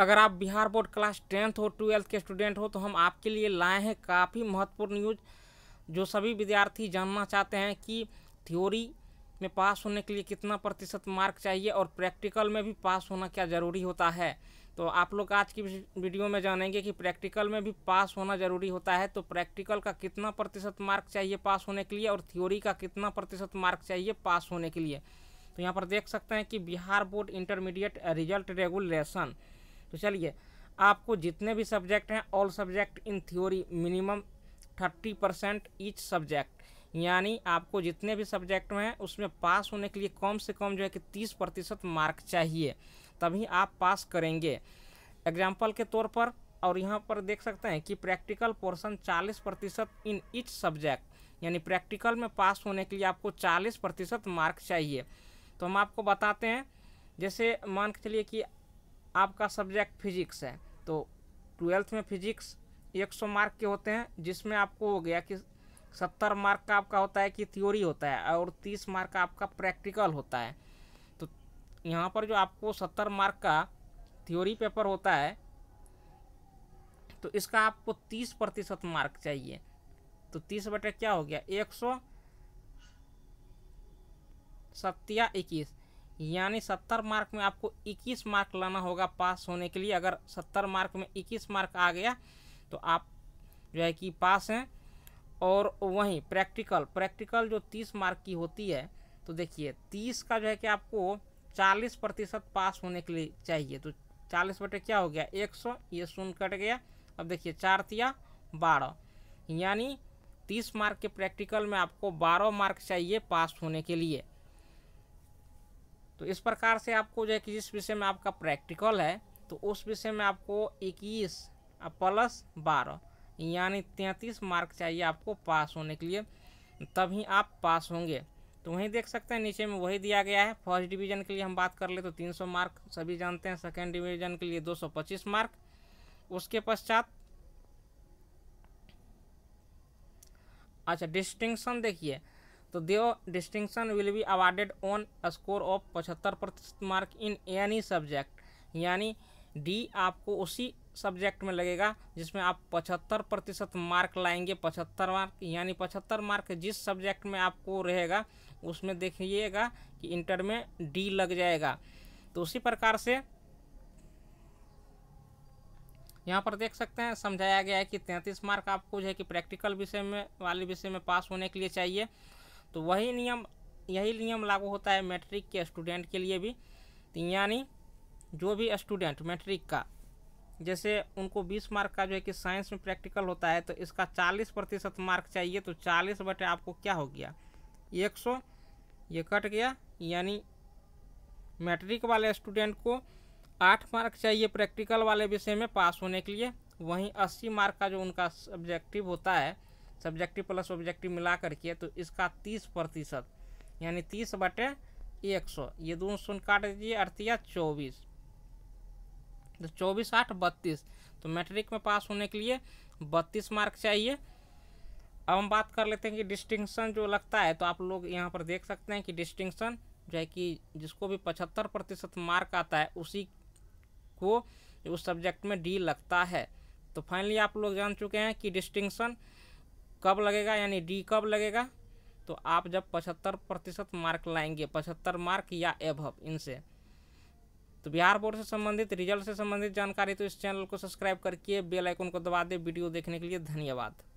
अगर आप Bihar board class tenth हो ट्वेल्थ के स्टूडेंट हो तो हम आपके लिए लाए हैं काफ़ी महत्वपूर्ण न्यूज जो सभी विद्यार्थी जानना चाहते हैं कि थ्योरी में पास होने के लिए कितना प्रतिशत मार्क चाहिए और प्रैक्टिकल में भी पास होना क्या ज़रूरी होता है तो आप लोग आज की वीडियो में जानेंगे कि प्रैक्टिकल में भी पास होना ज़रूरी होता है तो प्रैक्टिकल का कितना प्रतिशत मार्क चाहिए पास होने के लिए और थ्योरी का कितना प्रतिशत मार्क चाहिए पास होने के लिए तो यहाँ पर देख सकते हैं कि Bihar board intermediate result regulation तो चलिए आपको जितने भी सब्जेक्ट हैं all subject in theory minimum thirty percent each subject यानी आपको जितने भी सब्जेक्ट में हैं उसमें पास होने के लिए कम से कम जो है कि तीस प्रतिशत मार्क चाहिए तभी आप पास करेंगे एग्जाम्पल के तौर पर और यहाँ पर देख सकते हैं कि प्रैक्टिकल पोर्सन चालीस प्रतिशत इन ईच सब्जेक्ट यानी प्रैक्टिकल में पास होने के लिए आपको चालीस प्रतिशत मार्क चाहिए तो हम आपको बताते हैं जैसे मान के चलिए कि आपका सब्जेक्ट फिजिक्स है तो ट्वेल्थ में फिजिक्स 100 मार्क के होते हैं जिसमें आपको हो गया कि सत्तर मार्क का आपका होता है कि थ्योरी होता है और तीस मार्क का आपका प्रैक्टिकल होता है तो यहाँ पर जो आपको सत्तर मार्क का थ्योरी पेपर होता है तो इसका आपको तीस प्रतिशत मार्क चाहिए तो तीस बटे क्या हो गया एक सौ सत्या इक्कीस यानी सत्तर मार्क में आपको इक्कीस मार्क लाना होगा पास होने के लिए अगर सत्तर मार्क में इक्कीस मार्क आ गया तो आप जो है कि पास हैं और वहीं प्रैक्टिकल प्रैक्टिकल जो तीस मार्क की होती है तो देखिए तीस का जो है कि आपको चालीस प्रतिशत पास होने के लिए चाहिए तो चालीस बटे क्या हो गया एक सौ ये शून्य कट गया अब देखिए चार तिया बारह यानी तीस मार्क के प्रैक्टिकल में आपको बारह मार्क चाहिए पास होने के लिए तो इस प्रकार से आपको जो है कि जिस विषय में आपका प्रैक्टिकल है तो उस विषय में आपको इक्कीस प्लस बारह यानी तैंतीस मार्क चाहिए आपको पास होने के लिए तभी आप पास होंगे तो वहीं देख सकते हैं नीचे में वही दिया गया है फर्स्ट डिवीजन के लिए हम बात कर ले तो 300 मार्क सभी जानते हैं सेकेंड डिवीजन के लिए 225 मार्क उसके पश्चात अच्छा डिस्टिंक्शन देखिए तो देव distinction will be awarded on score of पचहत्तर प्रतिशत मार्क इन एनी सब्जेक्ट यानी डी आपको उसी सब्जेक्ट में लगेगा जिसमें आप पचहत्तर प्रतिशत मार्क लाएंगे पचहत्तर मार्क यानी पचहत्तर मार्क जिस सब्जेक्ट में आपको रहेगा उसमें देखिएगा कि इंटर में डी लग जाएगा तो उसी प्रकार से यहाँ पर देख सकते हैं समझाया गया है कि तैंतीस मार्क आपको जो है कि प्रैक्टिकल विषय में वाले विषय में पास होने के लिए चाहिए तो वही नियम यही नियम लागू होता है मैट्रिक के स्टूडेंट के लिए भी तो यानी जो भी स्टूडेंट मैट्रिक का जैसे उनको 20 मार्क का जो है कि साइंस में प्रैक्टिकल होता है तो इसका 40 प्रतिशत मार्क चाहिए तो 40 बटे आपको क्या हो गया 100 ये कट गया यानी मैट्रिक वाले स्टूडेंट को आठ मार्क चाहिए प्रैक्टिकल वाले विषय में पास होने के लिए वहीं अस्सी मार्क का जो उनका सब्जेक्टिव होता है सब्जेक्टिव प्लस ऑब्जेक्टिव मिला करके तो इसका तीस प्रतिशत यानी तीस बटे एक सौ ये दोनों शून्य काट दीजिए अड़तिया चौबीस तो चौबीस आठ बत्तीस तो मैट्रिक में पास होने के लिए बत्तीस मार्क चाहिए अब हम बात कर लेते हैं कि डिस्टिंक्शन जो लगता है तो आप लोग यहाँ पर देख सकते हैं कि डिस्टिंक्शन जो है कि जिसको भी पचहत्तर प्रतिशत मार्क आता है उसी को उस सब्जेक्ट में डी लगता है तो फाइनली आप लोग जान चुके हैं कि डिस्टिंक्शन कब लगेगा यानी डी कब लगेगा तो आप जब पचहत्तर प्रतिशत मार्क लाएंगे पचहत्तर मार्क या एभव इनसे तो बिहार बोर्ड से संबंधित रिजल्ट से संबंधित जानकारी तो इस चैनल को सब्सक्राइब करके बेल आइकन को दबा दें वीडियो देखने के लिए धन्यवाद